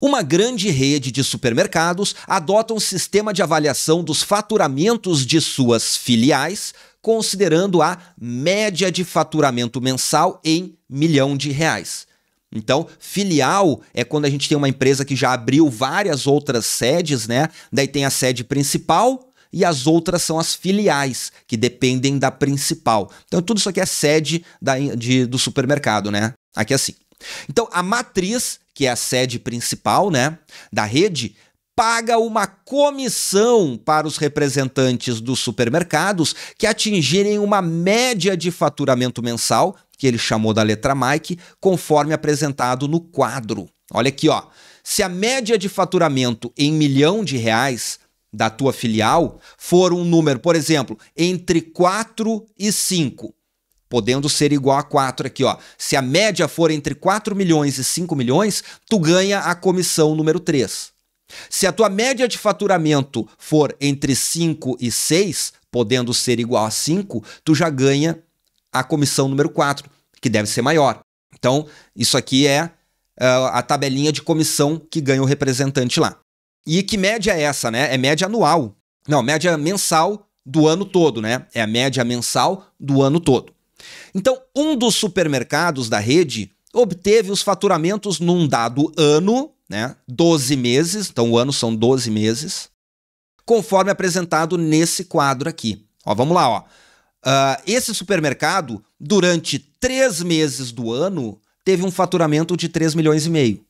Uma grande rede de supermercados adota um sistema de avaliação dos faturamentos de suas filiais, considerando a média de faturamento mensal em milhão de reais. Então, filial é quando a gente tem uma empresa que já abriu várias outras sedes, né? Daí tem a sede principal, e as outras são as filiais, que dependem da principal. Então, tudo isso aqui é sede da, de, do supermercado, né? Aqui é assim. Então, a matriz que é a sede principal né, da rede, paga uma comissão para os representantes dos supermercados que atingirem uma média de faturamento mensal, que ele chamou da letra Mike, conforme apresentado no quadro. Olha aqui, ó. Se a média de faturamento em milhão de reais da tua filial for um número, por exemplo, entre 4 e 5, podendo ser igual a 4 aqui, ó. Se a média for entre 4 milhões e 5 milhões, tu ganha a comissão número 3. Se a tua média de faturamento for entre 5 e 6, podendo ser igual a 5, tu já ganha a comissão número 4, que deve ser maior. Então, isso aqui é uh, a tabelinha de comissão que ganha o representante lá. E que média é essa, né? É média anual. Não, média mensal do ano todo, né? É a média mensal do ano todo. Então, um dos supermercados da rede obteve os faturamentos num dado ano, né, 12 meses, então o ano são 12 meses, conforme apresentado nesse quadro aqui. Ó, vamos lá, ó. Uh, esse supermercado, durante três meses do ano, teve um faturamento de 3 milhões e meio.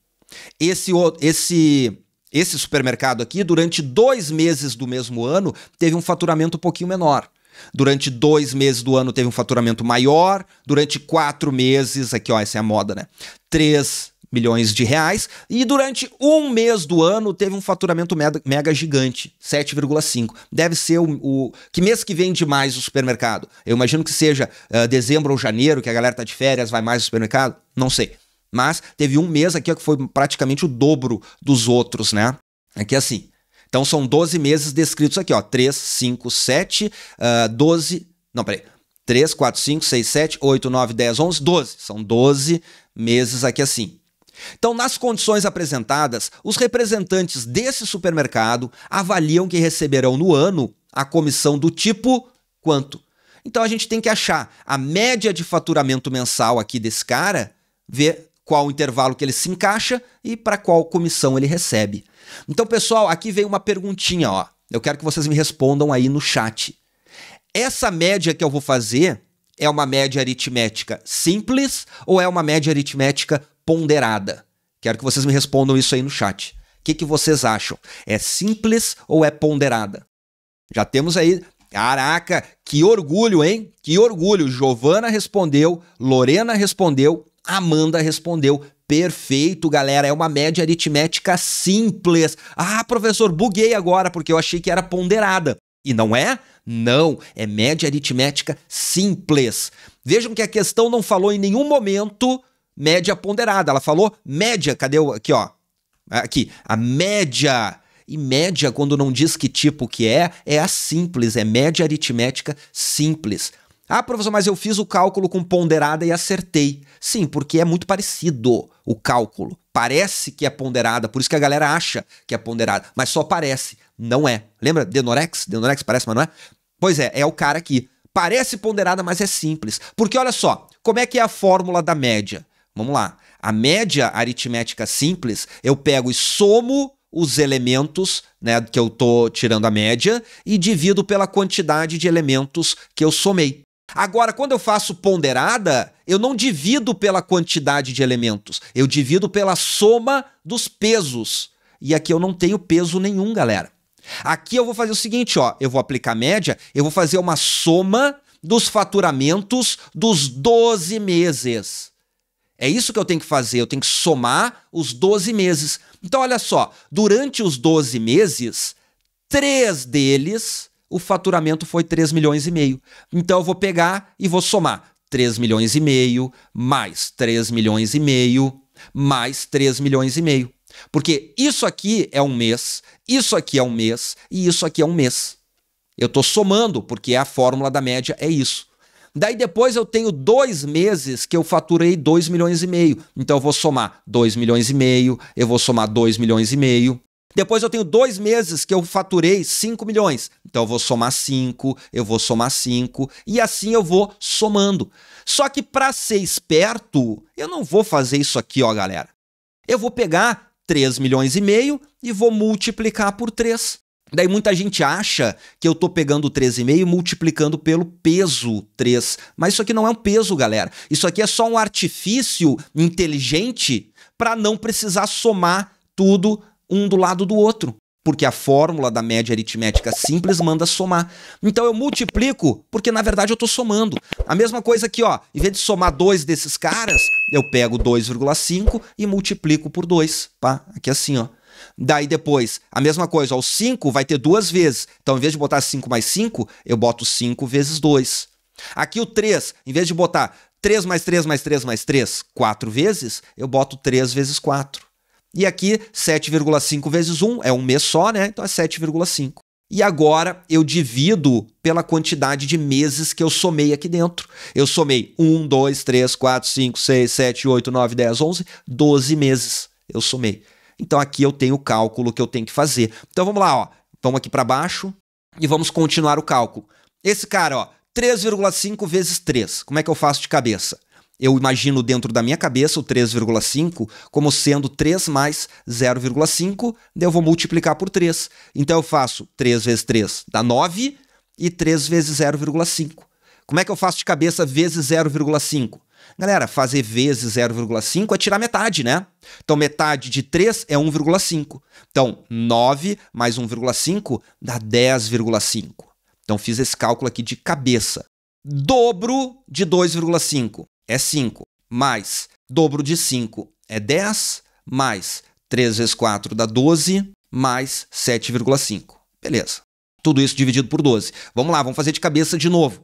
Esse, esse, esse supermercado aqui, durante dois meses do mesmo ano, teve um faturamento um pouquinho menor. Durante dois meses do ano teve um faturamento maior, durante quatro meses, aqui ó, essa é a moda, né? Três milhões de reais e durante um mês do ano teve um faturamento mega gigante, 7,5. Deve ser o, o, que mês que vende mais o supermercado. Eu imagino que seja uh, dezembro ou janeiro, que a galera tá de férias, vai mais ao supermercado, não sei. Mas teve um mês aqui ó, que foi praticamente o dobro dos outros, né? Aqui assim, então são 12 meses descritos aqui, ó. 3, 5, 7, uh, 12. Não, peraí. 3, 4, 5, 6, 7, 8, 9, 10, 11, 12. São 12 meses aqui assim. Então, nas condições apresentadas, os representantes desse supermercado avaliam que receberão no ano a comissão do tipo quanto? Então a gente tem que achar a média de faturamento mensal aqui desse cara, ver qual intervalo que ele se encaixa e para qual comissão ele recebe. Então, pessoal, aqui veio uma perguntinha, ó. Eu quero que vocês me respondam aí no chat. Essa média que eu vou fazer é uma média aritmética simples ou é uma média aritmética ponderada? Quero que vocês me respondam isso aí no chat. O que, que vocês acham? É simples ou é ponderada? Já temos aí. Caraca, que orgulho, hein? Que orgulho. Giovana respondeu, Lorena respondeu, Amanda respondeu Perfeito, galera. É uma média aritmética simples. Ah, professor, buguei agora porque eu achei que era ponderada. E não é? Não, é média aritmética simples. Vejam que a questão não falou em nenhum momento média ponderada. Ela falou média. Cadê o aqui, ó? Aqui, a média. E média, quando não diz que tipo que é, é a simples, é média aritmética simples. Ah, professor, mas eu fiz o cálculo com ponderada e acertei. Sim, porque é muito parecido o cálculo. Parece que é ponderada, por isso que a galera acha que é ponderada, mas só parece, não é. Lembra Denorex? Denorex parece, mas não é? Pois é, é o cara aqui. parece ponderada, mas é simples. Porque olha só, como é que é a fórmula da média? Vamos lá. A média aritmética simples, eu pego e somo os elementos né, que eu estou tirando a média e divido pela quantidade de elementos que eu somei. Agora, quando eu faço ponderada, eu não divido pela quantidade de elementos, eu divido pela soma dos pesos. E aqui eu não tenho peso nenhum, galera. Aqui eu vou fazer o seguinte, ó, eu vou aplicar média, eu vou fazer uma soma dos faturamentos dos 12 meses. É isso que eu tenho que fazer, eu tenho que somar os 12 meses. Então olha só, durante os 12 meses, três deles o faturamento foi 3 milhões e meio. Então eu vou pegar e vou somar 3 milhões e meio mais 3 milhões e meio mais 3 milhões e meio. Porque isso aqui é um mês, isso aqui é um mês e isso aqui é um mês. Eu estou somando, porque a fórmula da média é isso. Daí depois eu tenho dois meses que eu faturei 2 milhões e meio. Então eu vou somar 2 milhões e meio, eu vou somar 2 milhões e meio, depois eu tenho dois meses que eu faturei 5 milhões. Então eu vou somar 5, eu vou somar 5 e assim eu vou somando. Só que para ser esperto, eu não vou fazer isso aqui, ó, galera. Eu vou pegar 3 milhões e meio e vou multiplicar por 3. Daí muita gente acha que eu tô pegando 3,5 e multiplicando pelo peso 3. Mas isso aqui não é um peso, galera. Isso aqui é só um artifício inteligente para não precisar somar tudo um do lado do outro, porque a fórmula da média aritmética simples manda somar. Então eu multiplico, porque na verdade eu estou somando. A mesma coisa aqui, ó, em vez de somar dois desses caras, eu pego 2,5 e multiplico por 2, pá, aqui assim, ó. Daí depois, a mesma coisa, ó, o 5 vai ter duas vezes. Então, em vez de botar 5 mais 5, eu boto 5 vezes 2. Aqui o 3, em vez de botar 3 mais 3 mais 3 mais 3, 4 vezes, eu boto 3 vezes 4. E aqui 7,5 vezes 1 é um mês só, né? Então é 7,5. E agora eu divido pela quantidade de meses que eu somei aqui dentro. Eu somei 1, 2, 3, 4, 5, 6, 7, 8, 9, 10, 11, 12 meses eu somei. Então aqui eu tenho o cálculo que eu tenho que fazer. Então vamos lá, ó. Vamos aqui para baixo e vamos continuar o cálculo. Esse cara, ó, 3,5 vezes 3. Como é que eu faço de cabeça? eu imagino dentro da minha cabeça o 3,5 como sendo 3 mais 0,5, eu vou multiplicar por 3. Então eu faço 3 vezes 3 dá 9 e 3 vezes 0,5. Como é que eu faço de cabeça vezes 0,5? Galera, fazer vezes 0,5 é tirar metade, né? Então metade de 3 é 1,5. Então 9 mais 1,5 dá 10,5. Então fiz esse cálculo aqui de cabeça dobro de 2,5 é 5, mais dobro de 5 é 10, mais 3 vezes 4 dá 12, mais 7,5. Beleza. Tudo isso dividido por 12. Vamos lá, vamos fazer de cabeça de novo.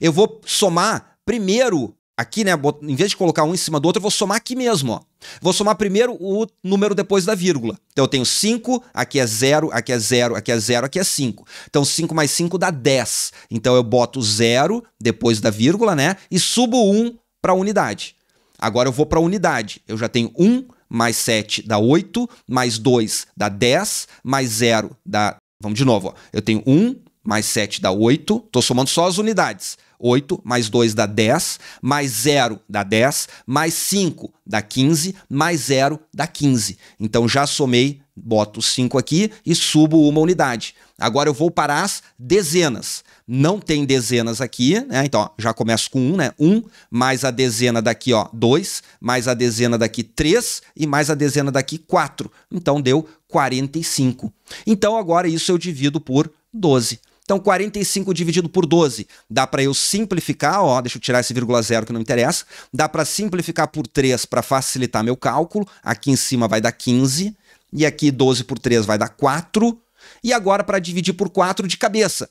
Eu vou somar primeiro aqui, né? Em vez de colocar um em cima do outro, eu vou somar aqui mesmo, ó. Vou somar primeiro o número depois da vírgula. Então eu tenho 5, aqui é 0, aqui é 0, aqui é 0, aqui é 5. Então 5 mais 5 dá 10. Então eu boto 0 depois da vírgula, né? E subo 1 um para a unidade. Agora eu vou para a unidade. Eu já tenho 1 mais 7 dá 8, mais 2 dá 10, mais 0 dá. Vamos de novo. Ó. Eu tenho 1 mais 7 dá 8. Estou somando só as unidades. 8 mais 2 dá 10, mais 0 dá 10, mais 5 dá 15, mais 0 dá 15. Então já somei, boto 5 aqui e subo uma unidade. Agora eu vou para as dezenas não tem dezenas aqui, né? Então, ó, já começo com um, né? Um, mais a dezena daqui, ó, dois, mais a dezena daqui, três, e mais a dezena daqui, quatro. Então, deu 45. Então, agora isso eu divido por 12. Então, 45 dividido por 12, dá para eu simplificar, ó, deixa eu tirar esse vírgula zero que não interessa, dá para simplificar por 3 para facilitar meu cálculo, aqui em cima vai dar 15, e aqui 12 por 3 vai dar 4, e agora para dividir por 4 de cabeça,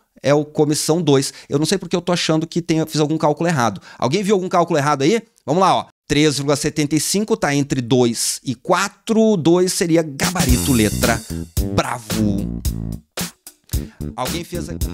é o comissão 2. Eu não sei porque eu tô achando que tem, fiz algum cálculo errado. Alguém viu algum cálculo errado aí? Vamos lá, ó. 3,75 tá entre 2 e 4. 2 seria gabarito, letra bravo. Alguém fez aqui.